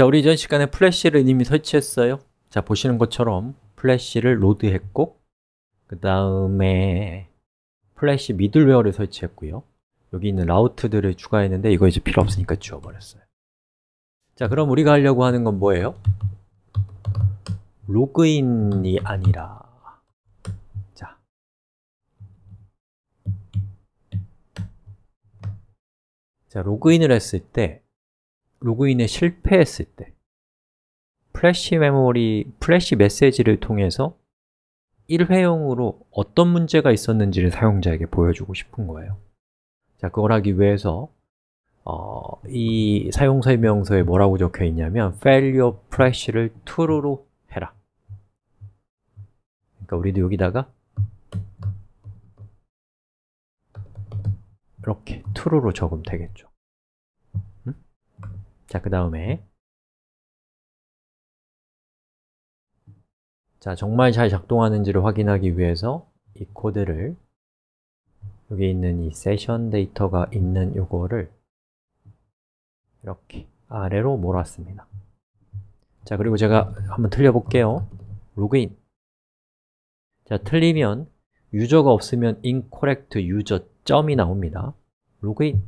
자, 우리 이전 시간에 플래시를 이미 설치했어요. 자, 보시는 것처럼 플래시를 로드했고 그 다음에 플래시 미들웨어를 설치했고요. 여기 있는 라우트들을 추가했는데 이거 이제 필요 없으니까 지워버렸어요. 자, 그럼 우리가 하려고 하는 건 뭐예요? 로그인이 아니라 자 자, 로그인을 했을 때 로그인에 실패했을 때 플래시 메모리, 플래시 메시지를 통해서 1회용으로 어떤 문제가 있었는지를 사용자에게 보여주고 싶은 거예요 자, 그걸 하기 위해서 어, 이 사용설명서에 뭐라고 적혀 있냐면 failure flash를 true로 해라 그러니까 우리도 여기다가 이렇게 true로 적으면 되겠죠 자, 그 다음에 자, 정말 잘 작동하는지를 확인하기 위해서 이 코드를 여기 있는 이 세션 데이터가 있는 요거를 이렇게 아래로 몰았습니다 자, 그리고 제가 한번 틀려볼게요 로그인 자, 틀리면 유저가 없으면 incorrect user 점이 나옵니다 로그인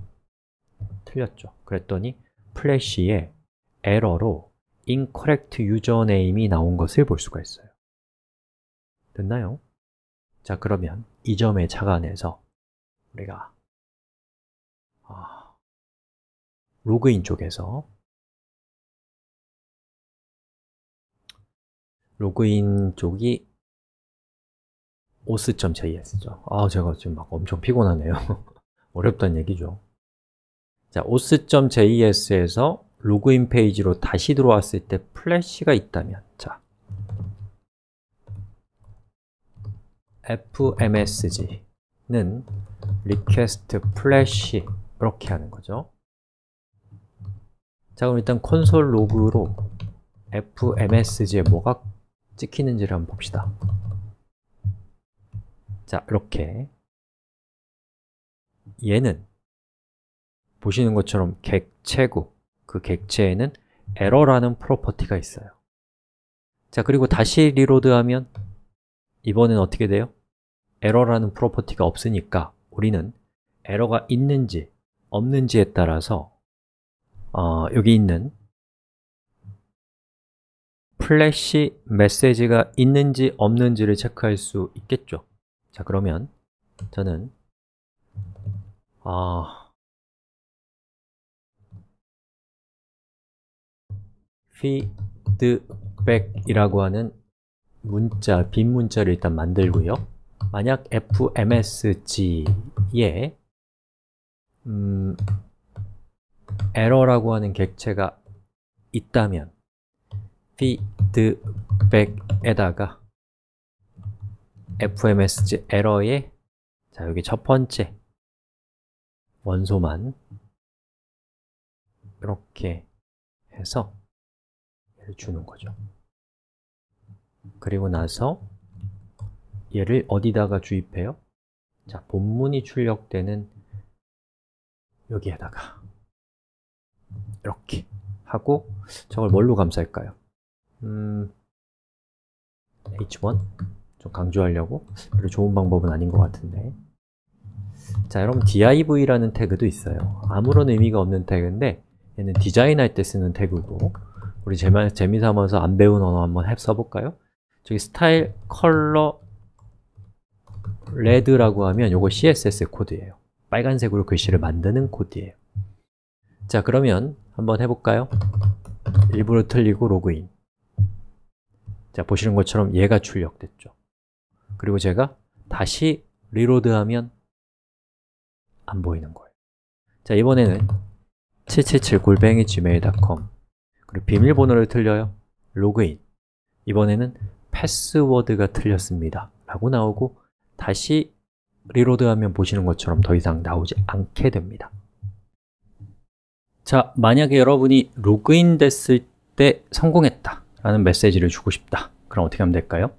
틀렸죠 그랬더니 플래시에 에러로 incorrect username이 나온 것을 볼 수가 있어요. 됐나요? 자, 그러면 이 점에 착안해서 우리가 아, 로그인 쪽에서 로그인 쪽이 os.js죠. 아, 제가 지금 막 엄청 피곤하네요. 어렵단 얘기죠. 자, os.js에서 로그인 페이지로 다시 들어왔을 때 플래시가 있다면 자 fmsg는 request flash 이렇게 하는 거죠 자 그럼 일단 콘솔 로그로 fmsg에 뭐가 찍히는지를 한번 봅시다 자 이렇게 얘는 보시는 것처럼 객체고 그 객체에는 e r r o r 라는 프로퍼티가 있어요 자 그리고 다시 리로드하면 이번엔 어떻게 돼요? e r r o r 라는 프로퍼티가 없으니까 우리는 에러가 있는지 없는지에 따라서 어, 여기 있는 플래시 메시지가 있는지 없는지를 체크할 수 있겠죠 자 그러면 저는 어, feedback이라고 하는 문자, 빈 문자를 일단 만들고요. 만약 fmsg에 음, 에러라고 하는 객체가 있다면 feedback에다가 fmsg 에러에자 여기 첫 번째 원소만 이렇게 해서 주는 거죠. 그리고 나서 얘를 어디다가 주입해요? 자, 본문이 출력되는 여기에다가 이렇게 하고 저걸 뭘로 감쌀까요? 음, H1 좀 강조하려고 별로 좋은 방법은 아닌 것 같은데 자, 여러분 div라는 태그도 있어요 아무런 의미가 없는 태그인데 얘는 디자인할 때 쓰는 태그고 우리 재미, 삼아서 안 배운 언어 한번 해 써볼까요? 저기 스타일 컬러 레드라고 하면 이거 CSS 코드예요 빨간색으로 글씨를 만드는 코드예요 자 그러면 한번 해볼까요? 일부러 틀리고 로그인 자 보시는 것처럼 얘가 출력됐죠 그리고 제가 다시 리로드하면 안 보이는 거예요 자 이번에는 777골뱅이 gmail.com 그리고 비밀번호를 틀려요 로그인 이번에는 패스워드가 틀렸습니다 라고 나오고 다시 리로드하면 보시는 것처럼 더 이상 나오지 않게 됩니다 자, 만약에 여러분이 로그인 됐을 때 성공했다 라는 메시지를 주고 싶다 그럼 어떻게 하면 될까요?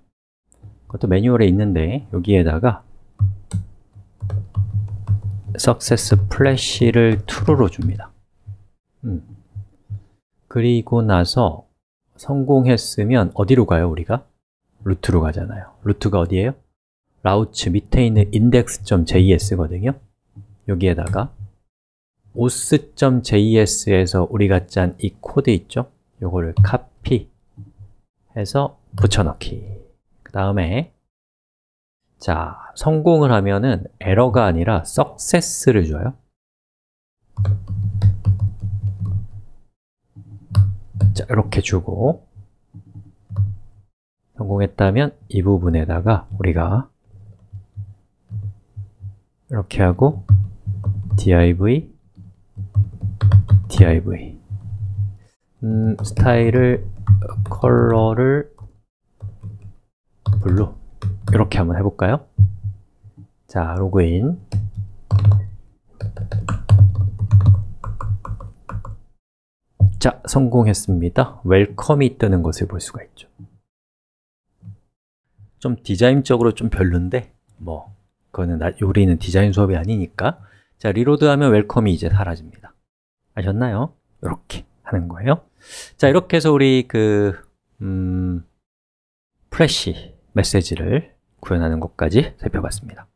그것도 매뉴얼에 있는데 여기에다가 success flash를 true로 줍니다 음, 그리고 나서 성공했으면 어디로 가요, 우리가? 루트로 가잖아요. 루트가 어디예요? 라우츠 밑에 있는 index.js거든요. 여기에다가 os.js에서 우리가 짠 이 코드 있죠? 요거를 카피해서 붙여넣기. 그 다음에 자, 성공을 하면은 에러가 아니라 success를 줘요. 자, 이렇게 주고 성공했다면 이 부분에다가 우리가 이렇게 하고 div div 음, 스타일을 컬러를 블루 이렇게 한번 해볼까요? 자, 로그인 자, 성공했습니다. 웰컴이 뜨는 것을 볼 수가 있죠. 좀 디자인적으로 좀 별론데 뭐 그거는 나, 요리는 디자인 수업이 아니니까 자, 리로드하면 웰컴이 이제 사라집니다. 아셨나요? 이렇게 하는 거예요. 자, 이렇게 해서 우리 그 음, 프레쉬 메시지를 구현하는 것까지 살펴봤습니다.